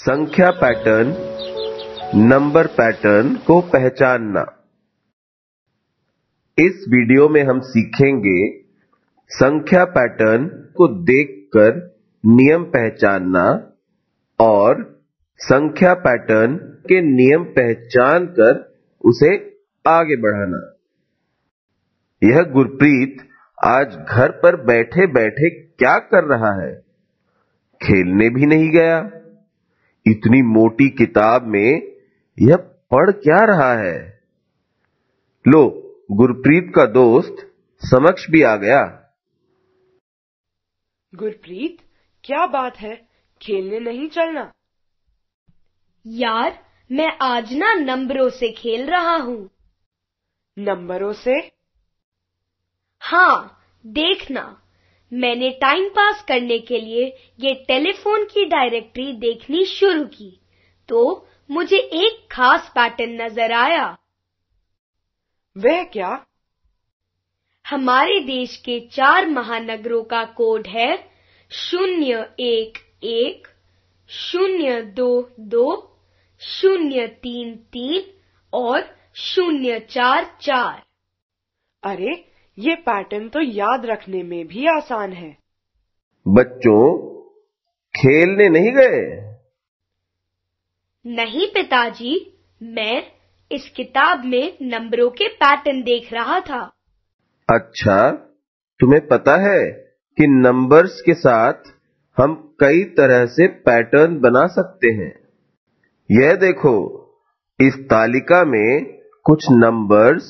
संख्या pattern number pattern को पहचानना इस वीडियो में हम सीखेंगे संख्या पैटर्न को देखकर नियम पहचानना और संख्या पैटर्न के नियम पहचान कर उसे आगे बढ़ाना यह गुरप्रीत आज घर पर बैठे बैठे क्या कर रहा है खेलने भी नहीं गया इतनी मोटी किताब में यह पढ़ क्या रहा है लो गुरप्रीत का दोस्त समक्ष भी आ गया गुरप्रीत क्या बात है खेलने नहीं चलना यार मैं आज ना नंबरों से खेल रहा हूँ नंबरों से हाँ देखना मैंने टाइम पास करने के लिए ये टेलीफोन की डायरेक्टरी देखनी शुरू की तो मुझे एक खास पैटर्न नजर आया वह क्या हमारे देश के चार महानगरों का कोड है शून्य एक एक शून्य दो दो शून्य तीन तीन और शून्य चार चार अरे ये पैटर्न तो याद रखने में भी आसान है बच्चों खेलने नहीं गए नहीं पिताजी मैं इस किताब में नंबरों के पैटर्न देख रहा था अच्छा तुम्हें पता है कि नंबर्स के साथ हम कई तरह से पैटर्न बना सकते हैं यह देखो इस तालिका में कुछ नंबर्स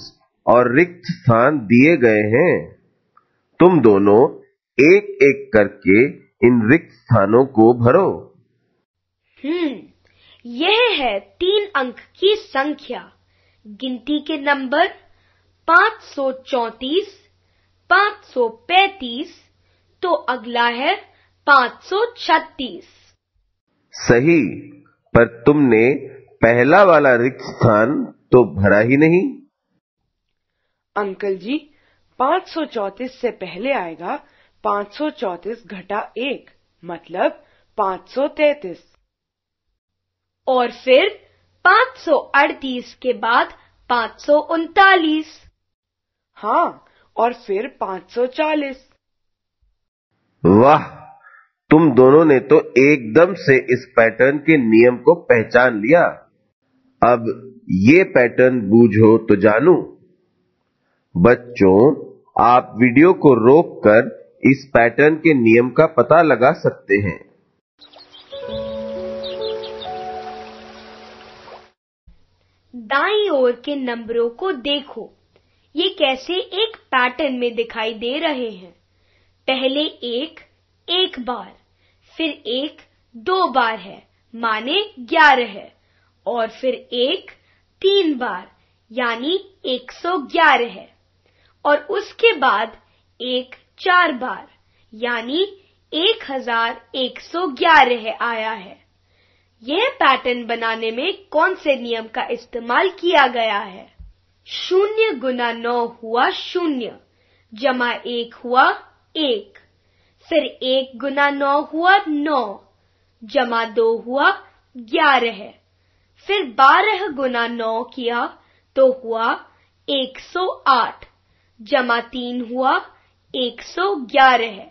और रिक्त स्थान दिए गए हैं तुम दोनों एक एक करके इन रिक्त स्थानों को भरो हम्म यह है तीन अंक की संख्या गिनती के नंबर पाँच सौ चौतीस पाँच सौ पैतीस तो अगला है पाँच सौ छत्तीस सही पर तुमने पहला वाला रिक्त स्थान तो भरा ही नहीं अंकल जी पाँच सौ चौतीस से पहले आएगा पाँच सौ चौतीस घटा एक मतलब पाँच सौ तैतीस और फिर पाँच सौ अड़तीस के बाद पाँच सौ उनतालीस हाँ और फिर पाँच सौ चालीस वाह तुम दोनों ने तो एकदम से इस पैटर्न के नियम को पहचान लिया अब ये पैटर्न बूझो तो जानू बच्चों आप वीडियो को रोककर इस पैटर्न के नियम का पता लगा सकते हैं दाई ओर के नंबरों को देखो ये कैसे एक पैटर्न में दिखाई दे रहे हैं पहले एक एक बार फिर एक दो बार है माने ग्यारह है और फिर एक तीन बार यानी एक सौ ग्यारह है और उसके बाद एक चार बार यानी एक हजार एक सौ ग्यारह आया है यह पैटर्न बनाने में कौन से नियम का इस्तेमाल किया गया है शून्य गुना नौ हुआ शून्य जमा एक हुआ एक फिर एक गुना नौ हुआ नौ जमा दो हुआ ग्यारह फिर बारह गुना नौ किया तो हुआ एक सौ आठ जमा तीन हुआ एक सौ ग्यारह है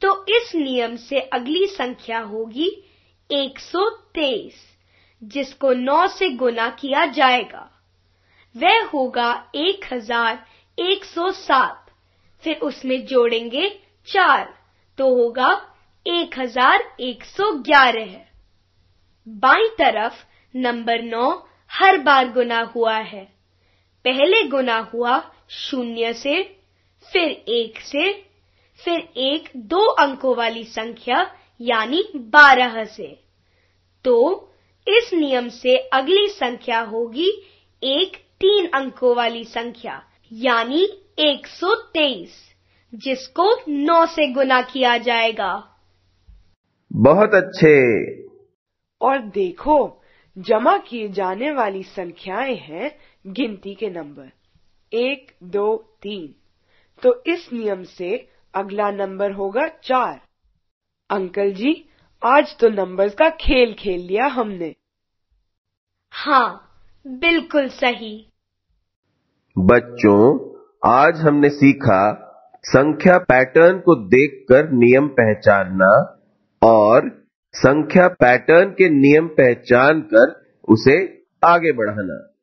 तो इस नियम से अगली संख्या होगी एक सौ तेईस जिसको नौ से गुना किया जाएगा वह होगा एक हजार एक सौ सात फिर उसमें जोड़ेंगे चार तो होगा एक हजार एक सौ ग्यारह है बाई तरफ नंबर नौ हर बार गुना हुआ है पहले गुना हुआ शून्य से फिर एक से फिर एक दो अंकों वाली संख्या यानी बारह से तो इस नियम से अगली संख्या होगी एक तीन अंकों वाली संख्या यानी 123 जिसको 9 से गुना किया जाएगा बहुत अच्छे और देखो जमा किए जाने वाली संख्याएं हैं गिनती के नंबर एक दो तीन तो इस नियम से अगला नंबर होगा चार अंकल जी आज तो नंबर्स का खेल खेल लिया हमने हाँ बिल्कुल सही बच्चों आज हमने सीखा संख्या पैटर्न को देखकर नियम पहचानना और संख्या पैटर्न के नियम पहचान कर उसे आगे बढ़ाना